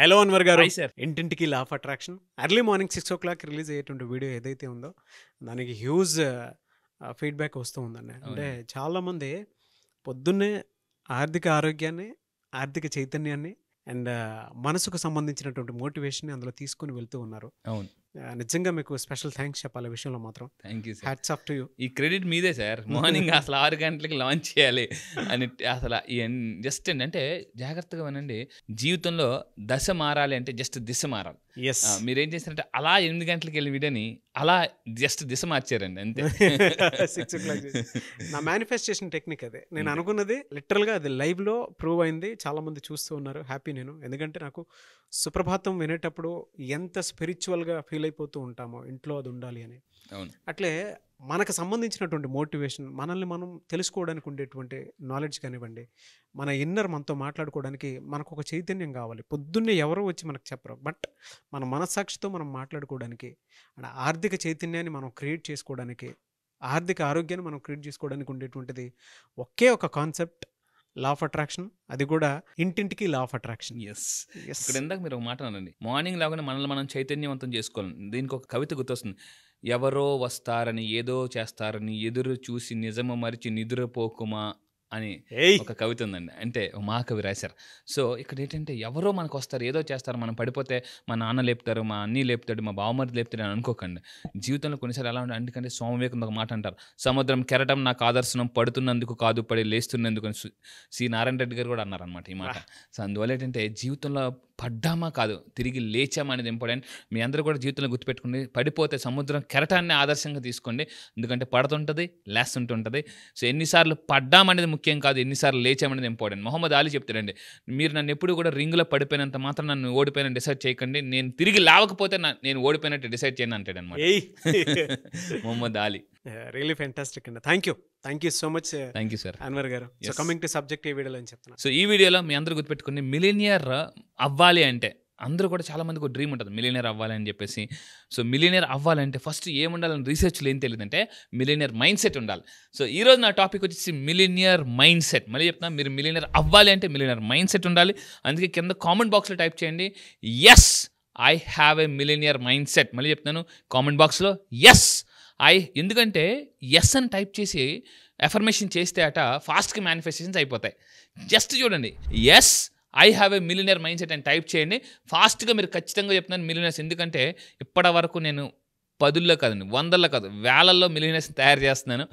Hello Anwar గారు sir ఇంటింటికి law of attraction early morning six o'clock release అయ్యేటువంటి video ఏదైతే ఉందో దానికి హ్యూజ్ ఫీడ్బ్యాక్ uh, వస్తూ ఉందండి అంటే చాలామంది పొద్దున్నే ఆర్థిక ఆరోగ్యాన్ని ఆర్థిక చైతన్యాన్ని అండ్ uh, మనసుకు సంబంధించినటువంటి మోటివేషన్ అందులో తీసుకుని వెళ్తూ ఉన్నారు అవును నిజంగా మీకు స్పెషల్ థ్యాంక్స్ చెప్పాలి విషయంలో మాత్రం thank you hats off to you ఈ క్రెడిట్ మీదే సార్ మార్నింగ్ అసలు ఆరు గంటలకి లాంచ్ చేయాలి అని అసలు జస్ట్ ఏంటంటే జాగ్రత్తగా వినండి జీవితంలో దశ మారాలి అంటే జస్ట్ దిశ మారాలి మీరేం చేస్తారంటే అలా ఎనిమిది గంటలకు వెళ్ళి విడని అలా జస్ట్ దిశ మార్చారండి అంతే సిక్స్ ఓ క్లాక్ నా మేనిఫెస్టేషన్ టెక్నిక్ అదే నేను hmm. అనుకున్నది లిటరల్గా అది లైవ్లో ప్రూవ్ అయింది చాలామంది చూస్తూ ఉన్నారు హ్యాపీ నేను ఎందుకంటే నాకు సుప్రభాతం వినేటప్పుడు ఎంత స్పిరిచువల్గా ఫీల్ అయిపోతూ ఉంటామో ఇంట్లో అది ఉండాలి అని అట్లే మనకు సంబంధించినటువంటి మోటివేషన్ మనల్ని మనం తెలుసుకోవడానికి ఉండేటువంటి నాలెడ్జ్ కానివ్వండి మన ఇన్నర్ మనతో మాట్లాడుకోవడానికి మనకు ఒక చైతన్యం కావాలి పొద్దున్నే ఎవరో వచ్చి మనకు చెప్పరు బట్ మన మనస్సాక్షితో మనం మాట్లాడుకోవడానికి అండ్ ఆర్థిక చైతన్యాన్ని మనం క్రియేట్ చేసుకోవడానికి ఆర్థిక ఆరోగ్యాన్ని మనం క్రియేట్ చేసుకోవడానికి ఉండేటువంటిది ఒకే ఒక కాన్సెప్ట్ లా ఆఫ్ అట్రాక్షన్ అది కూడా ఇంటింటికి లా ఆఫ్ అట్రాక్షన్ ఎస్ ఇక్కడ ఇందాక మీరు ఒక మాట అనండి మార్నింగ్ లాగానే మనల్ని మనం చైతన్యవంతం చేసుకోవాలి దీనికి ఒక కవిత గుర్తొస్తుంది ఎవరో వస్తారని ఏదో చేస్తారని ఎదురు చూసి నిజము మరిచి నిద్రపోకుమా అని ఒక కవిత ఉందండి అంటే మహాకవి రాశారు సో ఇక్కడ ఏంటంటే ఎవరో మనకు వస్తారు ఏదో చేస్తారు మనం పడిపోతే మా నాన్న లేపుతారు మా అన్ని లేపుతాడు మా బావమరిది లేపుతాడు అని అనుకోకండి జీవితంలో కొన్నిసార్లు ఎలా ఉంటాయి ఎందుకంటే సోమవేకుంది ఒక మాట అంటారు సముద్రం కెరటం నాకు ఆదర్శనం పడుతున్నందుకు కాదు పడి లేస్తున్నందుకు సి నారాయణ రెడ్డి గారు కూడా అన్నారనమాట ఈ మాట సో అందువల్ల ఏంటంటే జీవితంలో పడ్డామా కాదు తిరిగి లేచామా అనేది ఇంపార్టెంట్ మీ అందరూ కూడా జీవితంలో గుర్తుపెట్టుకోండి పడిపోతే సముద్రం కెరటాన్ని ఆదర్శంగా తీసుకోండి ఎందుకంటే పడుతుంటుంది లేస్తుంటుంటుంది సో ఎన్నిసార్లు పడ్డామనేది ముఖ్యం కాదు ఎన్నిసార్లు లేచామనేది ఇంపార్టెంట్ మొహమ్మద్ అలీ చెప్తాడండి మీరు నన్ను ఎప్పుడు కూడా రింగులో పడిపోయినంత మాత్రం నన్ను ఓడిపోయిన డిసైడ్ చేయకండి నేను తిరిగి లేవకపోతే నేను ఓడిపోయినట్టు డిసైడ్ చేయను అంటాడు అనమాట మొహమ్మద్ అలీ రియలీ ఫ్యాంటాస్టిక్ అండి thank you thank you so much thank you sir Anwar గారు సో కమింగ్ టు సబ్జెక్ట్ ఈ వీడియోలో అని చెప్తున్నా సో ఈ వీడియోలో మీ అందరూ గుర్తుపెట్టుకుని మిలీనియర్ అవ్వాలి అంటే అందరూ కూడా చాలా ఒక డ్రీమ్ ఉంటుంది అవ్వాలి అవ్వాలని చెప్పేసి సో మిలీనియర్ అవ్వాలంటే ఫస్ట్ ఏముండాలని రీసెర్చ్లు ఏం తెలియదు అంటే మిలీనియర్ మైండ్ సెట్ ఉండాలి సో ఈరోజు నా టాపిక్ వచ్చేసి మిలీనియర్ మైండ్ సెట్ మళ్ళీ చెప్తున్నా మీరు మిలీనియర్ అవ్వాలి అంటే మిలీనియర్ మైండ్ సెట్ ఉండాలి అందుకే కింద కామెంట్ బాక్స్లో టైప్ చేయండి yes I have a millionaire mind set మళ్ళీ చెప్తున్నాను కామెంట్ బాక్స్లో ఎస్ ఐ ఎందుకంటే ఎస్ అని టైప్ చేసి ఎఫర్మేషన్ చేస్తే అట ఫాస్ట్కి మేనిఫెస్టేషన్స్ అయిపోతాయి జస్ట్ చూడండి yes I have a millionaire mind set అని టైప్ చేయండి ఫాస్ట్గా మీరు ఖచ్చితంగా చెప్తున్నాను మిలినర్స్ ఎందుకంటే ఇప్పటి వరకు నేను పదుల్లో కాదండి వందల్లో కాదు వేలల్లో మిలినియర్స్ తయారు చేస్తున్నాను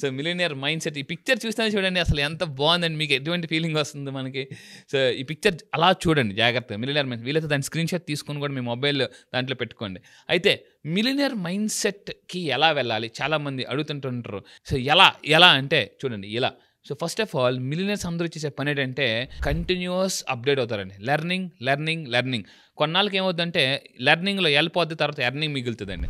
సో మిలినియర్ మైండ్ సెట్ ఈ పిక్చర్ చూస్తేనే చూడండి అసలు ఎంత బాగుందండి మీకు ఎటువంటి ఫీలింగ్ వస్తుంది మనకి సో ఈ పిక్చర్ అలా చూడండి జాగ్రత్తగా మిలినియర్ మైండ్ వీలైతే దాని స్క్రీన్ షాట్ తీసుకుని కూడా మీ మొబైల్ దాంట్లో పెట్టుకోండి అయితే మిలినియర్ మైండ్ సెట్కి ఎలా వెళ్ళాలి చాలామంది అడుగుతుంటుంటారు సో ఎలా ఎలా అంటే చూడండి ఇలా so first of all millionaires అందరూ చేసే పని ఏంటంటే కంటిన్యూస్ అప్డేట్ అవుతారండి లెర్నింగ్ లెర్నింగ్ లెర్నింగ్ కొన్నాళ్ళకి ఏమవుతుందంటే లెర్నింగ్లో వెళ్ళిపోద్ది తర్వాత ఎర్నింగ్ మిగులుతుందండి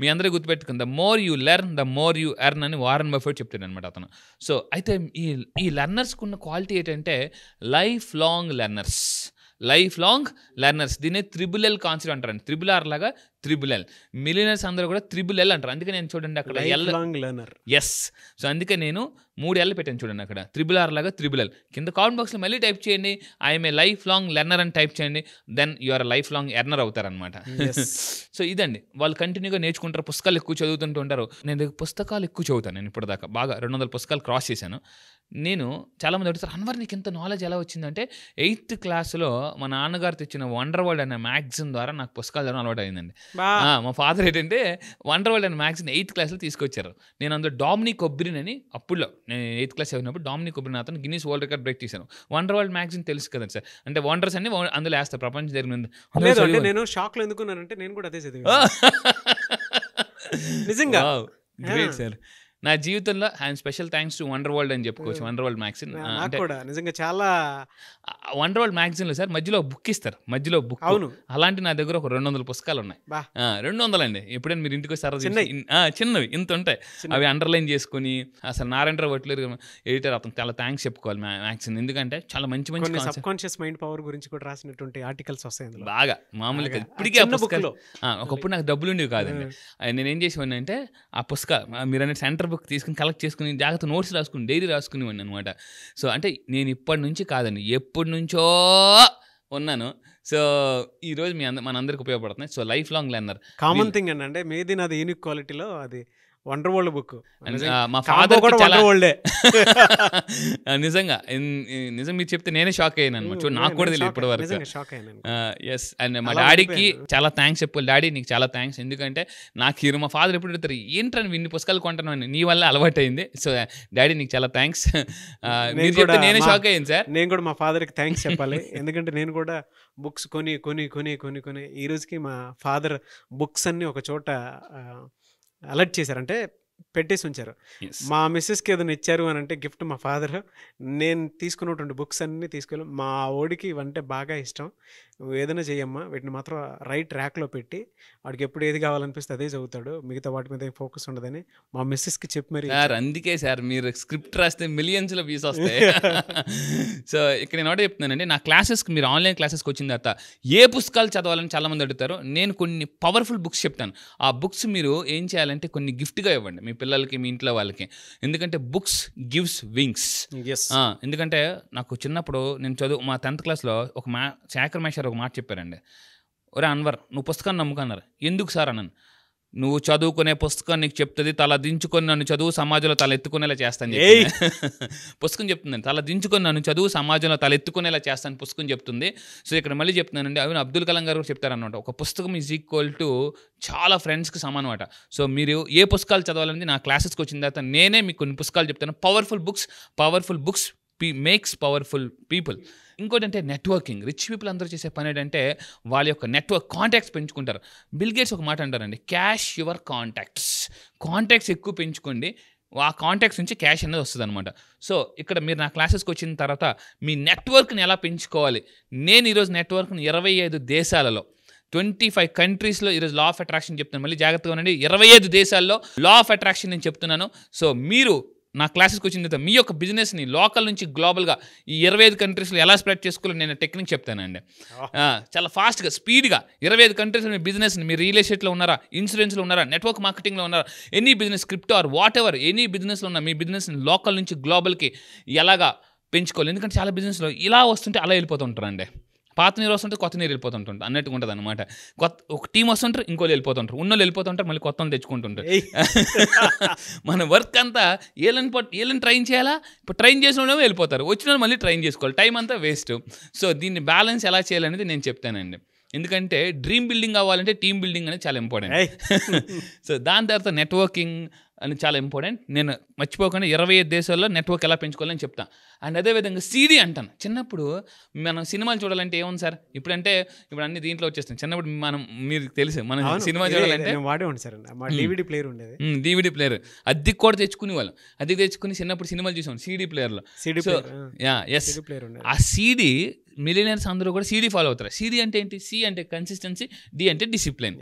మీ అందరూ గుర్తుపెట్టుకుంది the more you learn the more you earn అని వారన్ బఫెట్ చెప్తాడు అనమాట అతను సో అయితే ఈ ఈ లెర్నర్స్కి ఉన్న క్వాలిటీ ఏంటంటే lifelong learners lifelong learners దీన్ని త్రిబుల్ ఎల్ కాన్సెప్ట్ అంటారండి త్రిబుల్ ఆర్ లాగా త్రిబుల్ ఎల్ మిలినర్స్ అందరూ కూడా త్రిబుల్ ఎల్ అంటారు అందుకే నేను చూడండి అక్కడ ఎల్ లెర్నర్ ఎస్ సో అందుకే నేను మూడు ఎల్ పెట్టాను చూడండి అక్కడ త్రిబుల్ ఆర్ లాగా త్రిబుల్ ఎల్ కింద కామెంట్ బాక్స్లో మళ్ళీ టైప్ చేయండి I'm a lifelong learner అని టైప్ చేయండి then are lifelong earner అవుతారనమాట సో ఇదండి వాళ్ళు కంటిన్యూగా నేర్చుకుంటారు పుస్తకాలు ఎక్కువ చదువుతుంటూ ఉంటారు నేను పుస్తకాలు ఎక్కువ చదువుతాను నేను ఇప్పటిదాకా బాగా రెండు వందల పుస్తకాలు క్రాస్ చేశాను నేను చాలామంది అడుగుతారు అన్వర్ నీకు ఇంత నాలెడ్జ్ ఎలా వచ్చిందంటే ఎయిత్ క్లాస్లో మా నాన్నగారు తెచ్చిన వండర్ వరల్డ్ అనే మ్యాగ్జిన్ ద్వారా నాకు పుస్తకాలు చదవడం అలవాటు అయిందండి మా ఫాదర్ ఏంటంటే వండర్ వరల్డ్ అనే మ్యాగ్జిన్ ఎయిత్ క్లాస్లో తీసుకొచ్చారు నేను అందులో డామినీ కొబ్బరిన్ అని అప్పుడులో నేను ఎయిత్ క్లాస్ చదివినప్పుడు డామినీ కొబ్బరిన్ అతను గిన్నీస్ వరల్డ్ రికార్డ్ బ్రేక్ చేశాను వండర్ వరల్డ్ మ్యాగ్జిన్ తెలుసు కదండి సార్ అంటే వండర్స్ అన్ని అందులో వేస్తారు ప్రపంచం జరిగింది నేను షాక్లో ఎందుకున్నానంటే నేను కూడా అదే చదివాను నిజంగా గ్రేట్ సార్ నా జీవితంలో I'm special thanks to wonder world అని చెప్పుకోవచ్చు వండర్ వరల్డ్ మ్యాగ్జిన్ కూడా నిజంగా చాలా వండర్ వరల్డ్ లో సార్ మధ్యలో బుక్ ఇస్తారు మధ్యలో బుక్ అవును అలాంటి నా దగ్గర ఒక రెండు వందల పుస్తకాలు ఉన్నాయి రెండు వందలు అండి ఎప్పుడైనా మీరు ఇంటికి సరదా చిన్నవి ఇంత ఉంటాయి అవి అండర్లైన్ చేసుకుని అసలు రావు వట్లేరు ఎడిటర్ అతను చాలా థ్యాంక్స్ చెప్పుకోవాలి మ్యాగ్జిన్ ఎందుకంటే చాలా మంచి మంచి కాన్షియస్ మైండ్ పవర్ గురించి కూడా రాసినటువంటి ఆర్టికల్స్ వస్తాయి బాగా మామూలుగా ఇప్పటికే ఒకప్పుడు నాకు డబ్బులు ఉండేవి కాదండి నేనేం చేసేవాడిని అంటే ఆ పుస్తకాలు మీరు అనేది సెంటర్ బుక్ తీసుకుని కలెక్ట్ చేసుకుని జాగ్రత్త నోట్స్ రాసుకుని డైరీ రాసుకునేవాడిని అనమాట సో అంటే నేను ఇప్పటి నుంచి కాదండి ఎప్పటి నుంచో ఉన్నాను సో ఈరోజు మీ అంద మనందరికి ఉపయోగపడుతున్నాయి so lifelong learner common thing అండి అంటే మీది నాది యూనిక్ క్వాలిటీలో అది వండర్ వరల్డ్ బుక్ మా ఫాదర్ కూడా వండర్ వరల్డే నిజంగా నిజం మీరు చెప్తే నేనే షాక్ అయ్యాను అనమాట నాకు కూడా తెలియదు ఇప్పటి వరకు ఎస్ అండ్ మా డాడీకి చాలా థ్యాంక్స్ చెప్పాలి డాడీ నీకు చాలా థ్యాంక్స్ ఎందుకంటే నాకు మా ఫాదర్ ఎప్పుడు పెడతారు ఏంటని విన్ని పుస్తకాలు కొంటాను నీ వల్ల అలవాటు అయింది సో డాడీ uh, నీకు చాలా థ్యాంక్స్ మీరు చెప్తే నేనే షాక్ అయ్యాను సార్ నేను కూడా మా ఫాదర్కి థ్యాంక్స్ చెప్పాలి ఎందుకంటే నేను కూడా బుక్స్ కొని కొని కొని కొని కొని ఈ రోజుకి మా ఫాదర్ బుక్స్ అన్ని ఒక చోట అలర్ట్ చేశారు అంటే పెట్టేసి ఉంచారు మా మిస్సెస్కి ఏదైనా ఇచ్చారు అని అంటే గిఫ్ట్ మా ఫాదర్ నేను తీసుకున్నటువంటి బుక్స్ అన్నీ తీసుకెళ్ళి మా ఓడికి ఇవంటే బాగా ఇష్టం నువ్వు ఏదైనా చేయమ్మా వీటిని మాత్రం రైట్ ట్రాక్లో పెట్టి వాడికి ఎప్పుడు ఏది కావాలనిపిస్తే అదే చదువుతాడు మిగతా వాటి మీద ఫోకస్ ఉండదని మా మిస్సెస్కి చెప్పి మరి సార్ అందుకే సార్ మీరు స్క్రిప్ట్ రాస్తే మిలియన్స్లో వ్యూస్ వస్తాయి సో ఇక్కడ నేను ఒకటి చెప్తున్నానండి నా క్లాసెస్కి మీరు ఆన్లైన్ క్లాసెస్కి వచ్చిన తర్వాత ఏ పుస్తకాలు చదవాలని చాలామంది అడుగుతారు నేను కొన్ని పవర్ఫుల్ బుక్స్ చెప్తాను ఆ బుక్స్ మీరు ఏం చేయాలంటే కొన్ని గిఫ్ట్గా ఇవ్వండి మీ పిల్లలకి మీ ఇంట్లో వాళ్ళకి ఎందుకంటే బుక్స్ గివ్స్ వింగ్స్ ఎందుకంటే నాకు చిన్నప్పుడు నేను చదువు మా టెన్త్ క్లాస్లో ఒక మా శాఖర్ మేషర్ ఒక మాట చెప్పారండి ఒరే అన్వర్ నువ్వు పుస్తకాన్ని నమ్ముకన్నారు ఎందుకు సార్ అన్నాను నువ్వు చదువుకునే పుస్తకం నీకు చెప్తుంది తల దించుకొని నన్ను చదువు సమాజంలో తల ఎత్తుకునేలా చేస్తాను పుస్తకం చెప్తుందండి తల దించుకొని నన్ను చదువు సమాజంలో తల ఎత్తుకునేలా చేస్తాను పుస్తకం చెప్తుంది సో ఇక్కడ మళ్ళీ చెప్తున్నానండి అవి అబ్దుల్ కలాం గారు చెప్తారనమాట ఒక పుస్తకం ఈజ్ ఈక్వల్ టు చాలా ఫ్రెండ్స్కి సమానం అనమాట సో మీరు ఏ పుస్తకాలు చదవాలనేది నా క్లాసెస్కి వచ్చిన తర్వాత నేనే మీకు కొన్ని పుస్తకాలు చెప్తాను పవర్ఫుల్ బుక్స్ పవర్ఫుల్ బుక్స్ పీ మేక్స్ పవర్ఫుల్ పీపుల్ ఇంకోటి అంటే నెట్వర్కింగ్ రిచ్ పీపుల్ అందరూ చేసే పని ఏంటంటే వాళ్ళ యొక్క నెట్వర్క్ కాంటాక్ట్స్ పెంచుకుంటారు బిల్ గేట్స్ ఒక మాట అంటారండి క్యాష్ యువర్ కాంటాక్ట్స్ కాంటాక్ట్స్ ఎక్కువ పెంచుకోండి ఆ కాంటాక్ట్స్ నుంచి క్యాష్ అనేది వస్తుంది అనమాట సో ఇక్కడ మీరు నా క్లాసెస్కి వచ్చిన తర్వాత మీ నెట్వర్క్ని ఎలా పెంచుకోవాలి నేను ఈరోజు నెట్వర్క్ని ఇరవై ఐదు దేశాలలో ట్వంటీ ఫైవ్ కంట్రీస్లో ఈరోజు లా ఆఫ్ అట్రాక్షన్ చెప్తున్నాను మళ్ళీ జాగ్రత్తగా ఉండండి ఇరవై ఐదు దేశాల్లో లా ఆఫ్ అట్రాక్షన్ నేను చెప్తున్నాను సో మీరు నా క్లాసెస్కి వచ్చిన తర్వాత మీ యొక్క బిజినెస్ని లోకల్ నుంచి గ్లోబల్గా ఈ ఇరవై ఐదు కంట్రీస్లో ఎలా స్ప్రెడ్ చేసుకోవాలో నేను టెక్నిక్ చెప్తానండి చాలా ఫాస్ట్గా స్పీడ్గా ఇరవై ఐదు కంట్రీస్లో మీ బిజినెస్ని మీ రియల్ ఎస్టేట్లో ఉన్నారా ఇన్సూరెన్స్లో ఉన్నారా నెట్వర్క్ మార్కెటింగ్లో ఉన్నారా any business crypto or whatever any బిజినెస్లో ఉన్న మీ బిజినెస్ని లోకల్ నుంచి గ్లోబల్కి ఎలాగా పెంచుకోవాలి ఎందుకంటే చాలా బిజినెస్లో ఇలా వస్తుంటే అలా వెళ్ళిపోతుంటారండి పాత నీరు వస్తుంటే కొత్త నీరు వెళ్ళిపోతుంటారు అన్నట్టు ఉంటుంది అనమాట కొత్త ఒక టీం వస్తుంటారు ఇంకోళ్ళు వెళ్ళిపోతుంటారు వాళ్ళు వెళ్ళిపోతుంటారు మళ్ళీ కొత్త తెచ్చుకుంటుంటారు మన వర్క్ అంతా ఏళ్ళని పట్టు ఏళ్ళని ట్రైన్ చేయాలా ఇప్పుడు ట్రైన్ చేసిన వెళ్ళిపోతారు వచ్చిన మళ్ళీ ట్రైన్ చేసుకోవాలి టైం అంతా వేస్ట్ సో దీన్ని బ్యాలెన్స్ ఎలా చేయాలనేది నేను చెప్తానండి ఎందుకంటే డ్రీమ్ బిల్డింగ్ అవ్వాలంటే టీమ్ బిల్డింగ్ అనేది చాలా ఇంపార్టెంట్ సో దాని తర్వాత నెట్వర్కింగ్ అని చాలా ఇంపార్టెంట్ నేను మర్చిపోకుండా ఇరవై ఐదు దేశాల్లో నెట్వర్క్ ఎలా పెంచుకోవాలని చెప్తాను అండ్ అదేవిధంగా సీడీ అంటాను చిన్నప్పుడు మనం సినిమాలు చూడాలంటే ఏముంది సార్ ఇప్పుడంటే ఇప్పుడు అన్ని దీంట్లో వచ్చేస్తాం చిన్నప్పుడు మనం మీరు తెలుసు మనం సినిమా చూడాలంటే సార్ డివిడి ప్లేయర్ ఉండేది డివిడి ప్లేయర్ అద్దె కూడా తెచ్చుకునే వాళ్ళం అద్దె తెచ్చుకుని చిన్నప్పుడు సినిమాలు చూసాం సీడీ ప్లేయర్లో సీడీ ప్లేయర్ ఎస్ ఆ సీడీ మిలినర్స్ అందరూ కూడా సీడీ ఫాలో అవుతారు సీడీ అంటే ఏంటి సి అంటే కన్సిస్టెన్సీ డి అంటే డిసిప్లిన్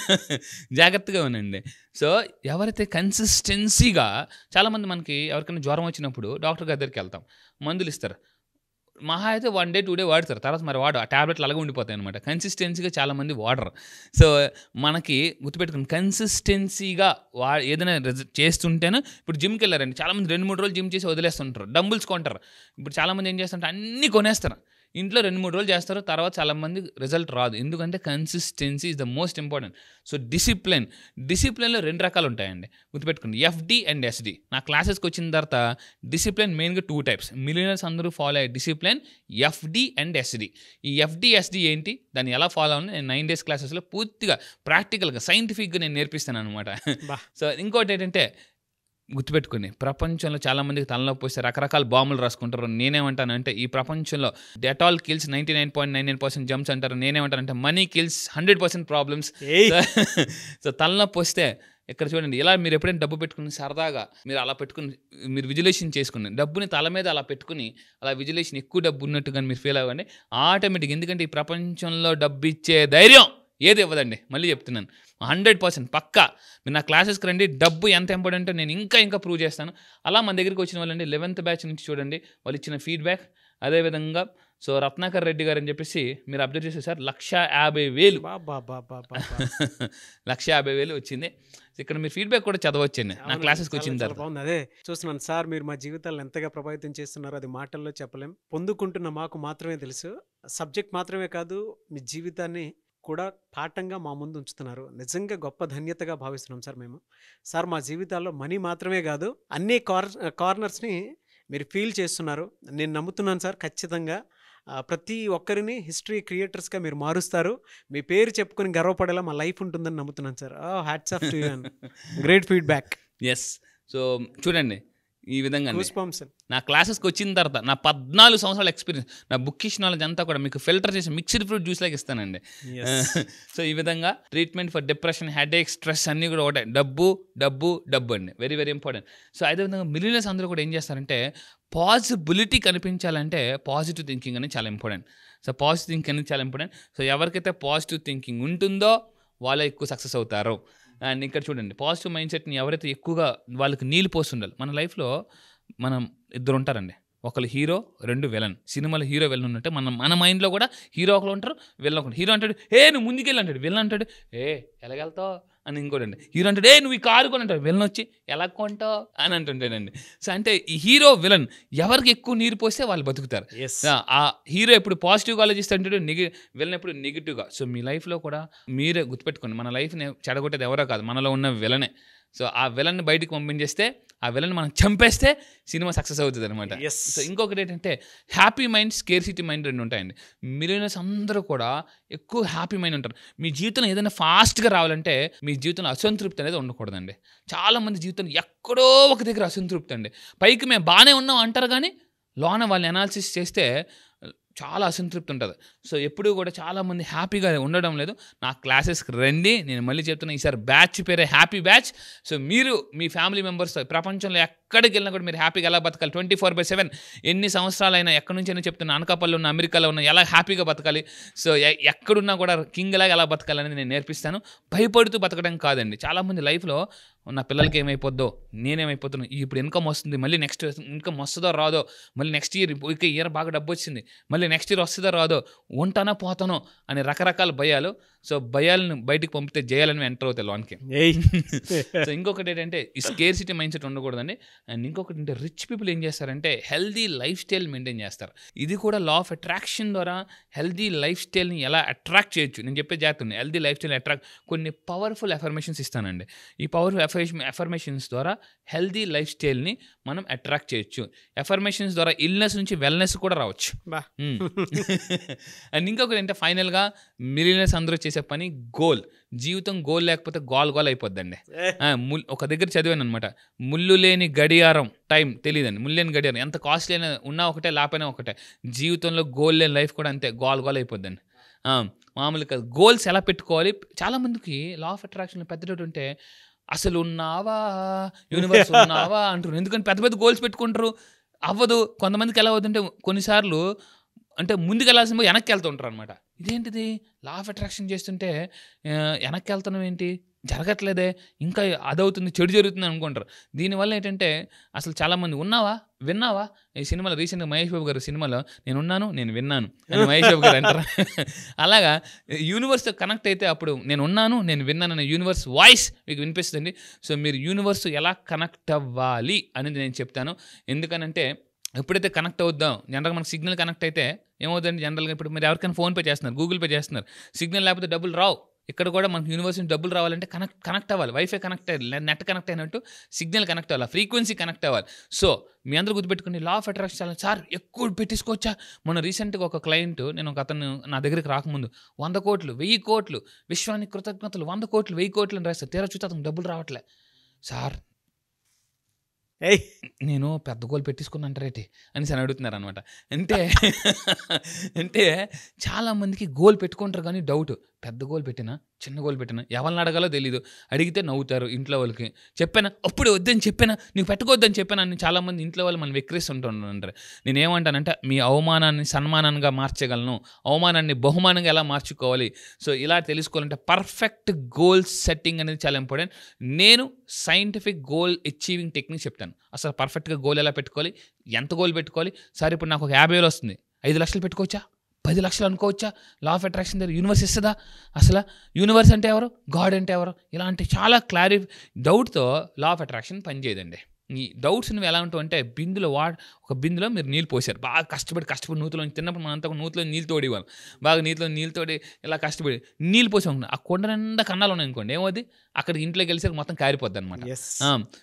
జాగ్రత్తగా ఉండండి సో ఎవరైతే కన్సిస్టెన్సీగా చాలామంది మనకి ఎవరికైనా జ్వరం వచ్చినప్పుడు డాక్టర్ గారి దగ్గరికి వెళ్తాం మందులు ఇస్తారు మహా అయితే వన్ డే టూ డే వాడతారు తర్వాత మరి వాడు ఆ ట్యాబ్లెట్లు అలాగే ఉండిపోతాయి అనమాట కన్సిస్టెన్సీగా చాలామంది వాడరు సో మనకి గుర్తుపెట్టుకుని కన్సిస్టెన్సీగా వా ఏదైనా చేస్తుంటేనే ఇప్పుడు జిమ్కి వెళ్ళారండి చాలామంది రెండు మూడు రోజులు జిమ్ చేసి వదిలేస్తుంటారు డంబుల్స్ కొంటారు ఇప్పుడు చాలామంది ఏం చేస్తుంటారు అన్నీ కొనేస్తారు ఇంట్లో రెండు మూడు రోజులు చేస్తారు తర్వాత చాలామంది రిజల్ట్ రాదు ఎందుకంటే consistency is the most important so discipline డిసిప్లిన్లో రెండు రకాలు ఉంటాయండి గుర్తుపెట్టుకోండి ఎఫ్డి అండ్ ఎస్డి నా క్లాసెస్కి వచ్చిన తర్వాత డిసిప్లిన్ మెయిన్గా టూ టైప్స్ మిలియనర్స్ అందరూ ఫాలో అయ్యే డిసిప్లిన్ ఎఫ్డి అండ్ ఎస్డి ఈ ఎఫ్డి ఎస్డి ఏంటి దాన్ని ఎలా ఫాలో అవ్వాలని నేను నైన్ డేస్ క్లాసెస్లో పూర్తిగా ప్రాక్టికల్గా సైంటిఫిక్గా నేను నేర్పిస్తాను అనమాట సో ఇంకోటి ఏంటంటే గుర్తుపెట్టుకుని ప్రపంచంలో చాలామందికి తలనొప్పి వస్తే రకరకాల బాంబులు రాసుకుంటారు నేనేమంటానంటే ఈ ప్రపంచంలో Dettol kills ninety nine point nine nine percent germs అంటారు నేనేమంటానంటే money kills hundred percent problems so తలనొప్పి వస్తే ఇక్కడ చూడండి ఇలా మీరు ఎప్పుడైనా డబ్బు పెట్టుకుని సరదాగా మీరు అలా పెట్టుకుని మీరు విజులేషన్ చేసుకుని డబ్బుని తల మీద అలా పెట్టుకుని అలా విజులేషన్ ఎక్కువ డబ్బు ఉన్నట్టుగా మీరు ఫీల్ అవ్వండి ఆటోమేటిక్ ఎందుకంటే ఈ ప్రపంచంలో డబ్బు ఇచ్చే ధైర్యం ఏది ఇవ్వదండి మళ్ళీ చెప్తున్నాను హండ్రెడ్ పర్సెంట్ పక్కా మీరు నా క్లాసెస్కి రండి డబ్బు ఎంత ఇంపార్టెంట్ నేను ఇంకా ఇంకా ప్రూవ్ చేస్తాను అలా మన దగ్గరికి వచ్చిన వాళ్ళండి లెవెన్త్ బ్యాచ్ నుంచి చూడండి వాళ్ళు ఇచ్చిన ఫీడ్బ్యాక్ అదేవిధంగా సో రత్నాకర్ రెడ్డి గారు అని చెప్పేసి మీరు అబ్జర్వ్ చేసే సార్ లక్ష యాభై వేలు లక్ష యాభై వేలు వచ్చింది ఇక్కడ మీరు ఫీడ్బ్యాక్ కూడా చదవచ్చండి నా క్లాసెస్కి సార్ తర్వాత అదే చూస్తున్నాను సార్ మీరు మా జీవితాలను ఎంతగా ప్రభావితం చేస్తున్నారో అది మాటల్లో చెప్పలేం పొందుకుంటున్న మాకు మాత్రమే తెలుసు సబ్జెక్ట్ మాత్రమే కాదు మీ జీవితాన్ని కూడా పాఠంగా మా ముందు ఉంచుతున్నారు నిజంగా గొప్ప ధన్యతగా భావిస్తున్నాం సార్ మేము సార్ మా జీవితాల్లో మనీ మాత్రమే కాదు అన్ని కార్ కార్నర్స్ని మీరు ఫీల్ చేస్తున్నారు నేను నమ్ముతున్నాను సార్ ఖచ్చితంగా ప్రతి ఒక్కరిని హిస్టరీ క్రియేటర్స్గా మీరు మారుస్తారు మీ పేరు చెప్పుకొని గర్వపడేలా మా లైఫ్ ఉంటుందని నమ్ముతున్నాను sir hats off to great feedback yes so చూడండి ఈ విధంగా నా క్లాసెస్కి వచ్చిన తర్వాత నా పద్నాలుగు సంవత్సరాల ఎక్స్పీరియన్స్ నా బుక్కిష్ నాలెడ్జ్ అంతా కూడా మీకు ఫిల్టర్ చేసి మిక్స్డ్ ఫ్రూట్ జ్యూస్ లాగా ఇస్తానండి సో ఈ విధంగా treatment for depression headache stress అన్నీ కూడా ఒకటే డబ్బు డబ్బు డబ్బు అండి వెరీ వెరీ ఇంపార్టెంట్ సో అదేవిధంగా మిలియనర్స్ అందరూ కూడా ఏం చేస్తారంటే పాజిబిలిటీ కనిపించాలంటే పాజిటివ్ థింకింగ్ అనేది చాలా ఇంపార్టెంట్ సో పాజిటివ్ థింకింగ్ అనేది చాలా ఇంపార్టెంట్ సో ఎవరికైతే పాజిటివ్ థింకింగ్ ఉంటుందో వాళ్ళే ఎక్కువ సక్సెస్ అవుతారు అండ్ ఇక్కడ చూడండి పాజిటివ్ మైండ్ సెట్ని ఎవరైతే ఎక్కువగా వాళ్ళకి నీళ్ళు పోస్తుండాలి మన లైఫ్లో మనం ఇద్దరు ఉంటారండి ఒకళ్ళు హీరో రెండు విలన్ సినిమాలో హీరో విలన్ ఉన్నట్టే మన మన మైండ్లో కూడా హీరో ఒకరు ఉంటారు విలన్ ఒకరు హీరో అంటాడు ఏ నువ్వు ముందుకెళ్ళి అంటాడు విలన్ అంటాడు ఏ ఎలాగెళ్తావు అని ఇంకోటండి హీరో అంటాడు ఏ నువ్వు ఈ కారు కొనంటావు విలన్ వచ్చి ఎలా కొంటావు అని అంటుంటాడండి సో అంటే హీరో విలన్ ఎవరికి ఎక్కువ నీరు పోస్తే వాళ్ళు బతుకుతారు ఆ హీరో ఎప్పుడు పాజిటివ్గా ఆలోచిస్తే అంటాడు నెగి విలన్ ఎప్పుడు నెగిటివ్గా సో మీ లైఫ్లో కూడా మీరే గుర్తుపెట్టుకోండి మన లైఫ్ని చెడగొట్టేది ఎవరో కాదు మనలో ఉన్న విలనే సో ఆ విలన్ని బయటకు పంపించేస్తే ఆ విలన్ మనం చంపేస్తే సినిమా సక్సెస్ అవుతుంది అనమాట సో ఇంకొకటి ఏంటంటే happy mind scarcity mind రెండు ఉంటాయండి మిలియనర్స్ అందరూ కూడా ఎక్కువ హ్యాపీ మైండ్ ఉంటారు మీ జీవితంలో ఏదైనా ఫాస్ట్గా రావాలంటే మీ జీవితంలో అసంతృప్తి అనేది ఉండకూడదండి చాలామంది జీవితం ఎక్కడో ఒక దగ్గర అసంతృప్తి అండి పైకి మేము బాగానే ఉన్నాం అంటారు కానీ లోన వాళ్ళని అనాలిసిస్ చేస్తే చాలా అసంతృప్తి ఉంటుంది సో ఎప్పుడు కూడా చాలామంది హ్యాపీగా ఉండడం లేదు నా క్లాసెస్కి రండి నేను మళ్ళీ చెప్తున్నా ఈసారి బ్యాచ్ పేరే హ్యాపీ బ్యాచ్ సో మీరు మీ ఫ్యామిలీ మెంబర్స్తో ప్రపంచంలో ఎక్కడికి వెళ్ళినా కూడా మీరు హ్యాపీగా ఎలా బతకాలి ట్వంటీ ఫోర్ బై సెవెన్ ఎన్ని సంవత్సరాలైనా ఎక్కడి నుంచి అయినా చెప్తున్నా అనకాపల్లి ఉన్న అమెరికాలో ఉన్న ఎలా హ్యాపీగా బతకాలి సో ఎక్కడున్నా కూడా కింగ్ లాగా ఎలా బతకాలని నేను నేర్పిస్తాను భయపడుతూ బతకడం కాదండి చాలామంది లైఫ్లో నా పిల్లలకి ఏమైపోద్దో నేనేమైపోతున్నాను ఇప్పుడు ఇన్కమ్ వస్తుంది మళ్ళీ నెక్స్ట్ ఇన్కమ్ వస్తుందో రాదో మళ్ళీ నెక్స్ట్ ఇయర్ ఇక ఇయర్ బాగా డబ్బు వచ్చింది మళ్ళీ నెక్స్ట్ ఇయర్ వస్తుందో రాదో ఉంటానో పోతానో అనే రకరకాల భయాలు సో భయాలను బయటకు పంపితే జయాలని ఎంటర్ అవుతాయి లోన్కి సో ఇంకొకటి ఏంటంటే ఈ స్కేర్ సిటీ మైండ్ సెట్ ఉండకూడదండి అండ్ ఇంకొకటి అంటే రిచ్ పీపుల్ ఏం చేస్తారంటే హెల్దీ లైఫ్ స్టైల్ మెయింటైన్ చేస్తారు ఇది కూడా లా ఆఫ్ అట్రాక్షన్ ద్వారా హెల్దీ లైఫ్ స్టైల్ని ఎలా అట్రాక్ట్ చేయొచ్చు నేను చెప్పే జాగ్రత్త హెల్దీ లైఫ్ స్టైల్ అట్రాక్ట్ కొన్ని పవర్ఫుల్ ఎఫర్మేషన్స్ ఇస్తానండి ఈ పవర్ఫుల్ ఎఫర్మేషన్ ఎఫర్మేషన్స్ ద్వారా హెల్దీ లైఫ్ స్టైల్ని మనం అట్రాక్ట్ చేయొచ్చు ఎఫర్మేషన్స్ ద్వారా ఇల్నెస్ నుంచి వెల్నెస్ కూడా రావచ్చు అండ్ ఇంకొకటి అంటే ఫైనల్గా మిలియనర్స్ అందరూ వచ్చేసి చేసే పని గోల్ జీవితం గోల్ లేకపోతే గోల్ గోల్ అయిపోద్దండి ఒక దగ్గర చదివాను అనమాట ముళ్ళు లేని గడియారం టైం తెలియదండి ముళ్ళు లేని గడియారం ఎంత కాస్ట్లీ అయినా ఉన్నా ఒకటే లేకపోయినా ఒకటే జీవితంలో గోల్ లేని లైఫ్ కూడా అంతే గోల్ గోల్ అయిపోద్దండి మామూలుగా గోల్స్ ఎలా పెట్టుకోవాలి మందికి లా ఆఫ్ అట్రాక్షన్ పెద్ద ఉంటే అసలు ఉన్నావా యూనివర్స్ ఉన్నావా అంటారు ఎందుకంటే పెద్ద పెద్ద గోల్స్ పెట్టుకుంటారు అవ్వదు కొంతమందికి ఎలా అవుతుంటే కొన్నిసార్లు అంటే ముందుకు వెళ్ళాల్సిన వెనక్కి వెళ్తుంటారు అనమాట ఇదేంటిది లా ఆఫ్ అట్రాక్షన్ చేస్తుంటే వెనక్కి వెళ్తున్నాం ఏంటి జరగట్లేదే ఇంకా అదవుతుంది చెడు జరుగుతుంది అనుకుంటారు దీనివల్ల ఏంటంటే అసలు చాలామంది ఉన్నావా విన్నావా ఈ సినిమాలో రీసెంట్గా మహేష్ బాబు గారు సినిమాలో నేను ఉన్నాను నేను విన్నాను అని మహేష్ బాబు గారు అంటారు అలాగా యూనివర్స్తో కనెక్ట్ అయితే అప్పుడు నేను ఉన్నాను నేను విన్నాను అనే యూనివర్స్ వాయిస్ మీకు వినిపిస్తుంది సో మీరు యూనివర్స్ ఎలా కనెక్ట్ అవ్వాలి అనేది నేను చెప్తాను ఎందుకనంటే ఎప్పుడైతే కనెక్ట్ అవుద్దాం జనరల్గా మనకు సిగ్నల్ కనెక్ట్ అయితే ఏమవుతుంది జనరల్గా ఇప్పుడు మీరు ఎవరికైనా ఫోన్పే చేస్తున్నారు గూగుల్ పే చేస్తున్నారు సిగ్నల్ లేకపోతే డబ్బులు రావు ఇక్కడ కూడా మనకు యూనివర్స్ నుంచి డబ్బులు రావాలంటే కనెక్ట్ కనెక్ట్ అవ్వాలి వైఫై కనెక్ట్ అయ్యాలి నెట్ కనెక్ట్ అయినట్టు సిగ్నల్ కనెక్ట్ అవ్వాలి ఫ్రీక్వెన్సీ కనెక్ట్ అవ్వాలి సో మీ అందరూ గుర్తుపెట్టుకుని లా ఆఫ్ అట్రాక్షన్ చాలా సార్ ఎక్కువ పెట్టించుకోవచ్చా మొన్న రీసెంట్గా ఒక క్లయింట్ నేను ఒక అతను నా దగ్గరికి రాకముందు వంద కోట్లు వెయ్యి కోట్లు విశ్వానికి కృతజ్ఞతలు వంద కోట్లు వెయ్యి కోట్లు అని రాస్తారు తీరా చూస్తే అతను డబ్బులు రావట్లే సార్ ఏయ్ నేను పెద్ద గోల్ పెట్టించుకుని అంటారేటి అని అని అడుగుతున్నారు అనమాట అంటే అంటే చాలామందికి గోల్ పెట్టుకుంటారు కానీ డౌట్ పెద్ద గోల్ పెట్టినా చిన్న గోల్ పెట్టినా ఎవరిని అడగాలో తెలియదు అడిగితే నవ్వుతారు ఇంట్లో వాళ్ళకి చెప్పాను అప్పుడు వద్దని చెప్పాను నీకు పెట్టుకోవద్దని చెప్పాను అని చాలామంది ఇంట్లో వాళ్ళు మనం వెక్కిరిస్తుంటుంటారు నేనేమంటానంటే మీ అవమానాన్ని సన్మానంగా మార్చగలను అవమానాన్ని బహుమానంగా ఎలా మార్చుకోవాలి సో ఇలా తెలుసుకోవాలంటే పర్ఫెక్ట్ గోల్ సెట్టింగ్ అనేది చాలా ఇంపార్టెంట్ నేను సైంటిఫిక్ గోల్ అచీవింగ్ టెక్నిక్ చెప్తాను అసలు పర్ఫెక్ట్గా గోల్ ఎలా పెట్టుకోవాలి ఎంత గోల్ పెట్టుకోవాలి సార్ ఇప్పుడు నాకు ఒక యాభై వేలు వస్తుంది ఐదు లక్షలు పెట్టుకోవచ్చా పది లక్షలు అనుకోవచ్చా లా ఆఫ్ అట్రాక్షన్ దగ్గర యూనివర్స్ ఇస్తుందా అసలు యూనివర్స్ అంటే ఎవరు గాడ్ అంటే ఎవరు ఇలాంటి చాలా క్లారి డౌట్తో లా ఆఫ్ అట్రాక్షన్ పనిచేయదండి ఈ డౌట్స్ నువ్వు ఎలా ఉంటావు అంటే బిందులో వా ఒక బిందులో మీరు నీళ్ళు పోసారు బాగా కష్టపడి కష్టపడి నూతులో తిన్నప్పుడు మనంతా నూతిలో నీళ్ళు తోడేవాళ్ళం బాగా నీటిలో నీళ్ళు తోడి ఇలా కష్టపడి నీళ్ళు పోసాం అనుకున్నా ఆ కొండ నిండా కన్నాలు ఉన్నాయి అనుకోండి ఏమవుద్ది అక్కడ ఇంట్లో వెళ్ళేసరికి మొత్తం కారిపోద్ది అనమాట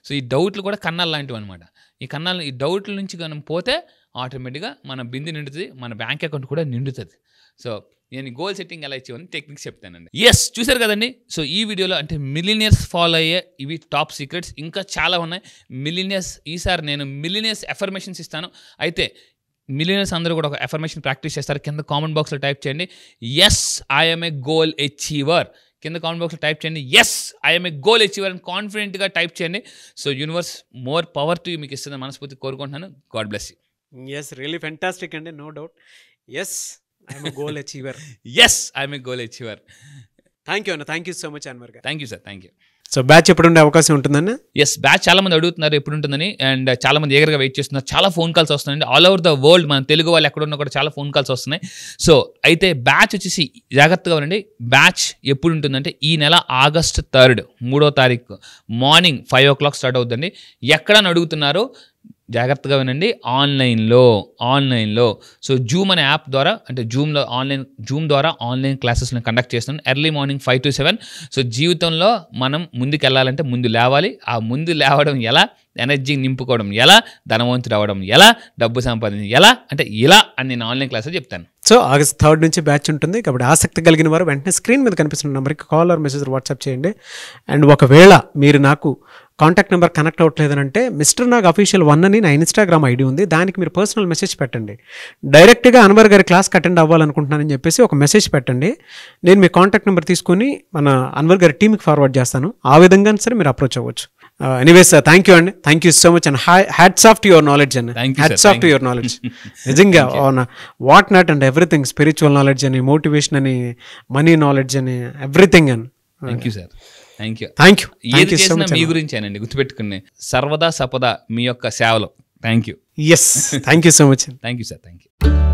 సో ఈ డౌట్లు కూడా కన్నాలు లాంటివి అనమాట ఈ కన్నాలు ఈ డౌట్ల నుంచి మనం పోతే ఆటోమేటిక్గా మన బింది నిండుతుంది మన బ్యాంక్ అకౌంట్ కూడా నిండుతుంది సో నేను గోల్ సెట్టింగ్ ఎలా ఇచ్చేవని టెక్నిక్స్ చెప్తానండి ఎస్ చూసారు కదండి సో ఈ వీడియోలో అంటే మిలినియర్స్ ఫాలో అయ్యే ఇవి టాప్ సీక్రెట్స్ ఇంకా చాలా ఉన్నాయి మిలినియర్స్ ఈసారి నేను మిలినియర్స్ ఎఫర్మేషన్స్ ఇస్తాను అయితే మిలినియర్స్ అందరూ కూడా ఒక ఎఫర్మేషన్ ప్రాక్టీస్ చేస్తారు కింద కామెంట్ బాక్స్లో టైప్ చేయండి yes I'm a goal achiever కింద కామెంట్ బాక్స్లో టైప్ చేయండి yes I'm a goal achiever అని కాన్ఫిడెంట్గా టైప్ చేయండి so universe more power to మీకు ఇస్తుంది మనస్ఫూర్తి కోరుకుంటున్నాను God bless you yes really fantastic అండి no doubt yes I'm goal achiever yes I'm goal achiever thank you అన్న thank you so much Anwar గారు thank you sir thank you so batch ఎప్పుడు ఉండే అవకాశం ఉంటుందన్న ఎస్ బ్యాచ్ చాలా మంది అడుగుతున్నారు ఎప్పుడు ఉంటుందని అండ్ చాలా మంది ఏగర్గా వెయిట్ చేస్తున్నారు చాలా ఫోన్ కాల్స్ వస్తున్నాయండి ఆల్ ఓవర్ ద వరల్డ్ మన తెలుగు వాళ్ళు ఎక్కడ ఉన్నా కూడా చాలా ఫోన్ కాల్స్ వస్తున్నాయి సో అయితే బ్యాచ్ వచ్చేసి జాగ్రత్తగా ఉండండి బ్యాచ్ ఎప్పుడు ఉంటుందంటే ఈ నెల ఆగస్ట్ థర్డ్ మూడో తారీఖు morning five o'clock start అవుతుందండి ఎక్కడని అడుగుతున్నారో జాగ్రత్తగా వినండి ఆన్లైన్లో ఆన్లైన్లో సో జూమ్ అనే యాప్ ద్వారా అంటే జూమ్లో ఆన్లైన్ జూమ్ ద్వారా ఆన్లైన్ క్లాసెస్ని కండక్ట్ చేస్తున్నాను early morning five to seven so జీవితంలో మనం ముందుకు వెళ్ళాలంటే ముందు లేవాలి ఆ ముందు లేవడం ఎలా ఎనర్జీ నింపుకోవడం ఎలా ధనవంతుడు అవ్వడం ఎలా డబ్బు సంపాదించడం ఎలా అంటే ఇలా అని నేను ఆన్లైన్ క్లాసెస్ చెప్తాను సో ఆగస్ట్ థర్డ్ నుంచి బ్యాచ్ ఉంటుంది కాబట్టి ఆసక్తి కలిగిన వారు వెంటనే స్క్రీన్ మీద కనిపిస్తున్న నెంబర్కి కాల్ ఆర్ మెసేజ్ వాట్సాప్ చేయండి అండ్ ఒకవేళ మీరు నాకు కాంటాక్ట్ నెంబర్ కనెక్ట్ అవ్వట్లేదని అంటే మిస్టర్ నాగ్ అఫీషియల్ వన్ అని నా ఇన్స్టాగ్రామ్ ఐడి ఉంది దానికి మీరు పర్సనల్ మెసేజ్ పెట్టండి డైరెక్ట్గా అన్వర్ గారి క్లాస్కి అటెండ్ అవ్వాలనుకుంటున్నానని చెప్పేసి ఒక మెసేజ్ పెట్టండి నేను మీ కాంటాక్ట్ నెంబర్ తీసుకుని మన అన్వర్ గారి టీమ్కి ఫార్వర్డ్ చేస్తాను ఆ విధంగా సరే మీరు అప్రోచ్ అవ్వచ్చు ఎనీవేస్ థ్యాంక్ యూ అండి thank you so much and hats off to your knowledge అండి hats off to your knowledge నిజంగా what not and everything spiritual knowledge అని మోటివేషన్ అని మనీ నాలెడ్జ్ అని everything and thank you sir thank you thank you ఏది మీ గురించేనండి గుర్తుపెట్టుకుని సర్వదా సపదా మీ యొక్క సేవలో thank you yes thank you so much thank you sir thank you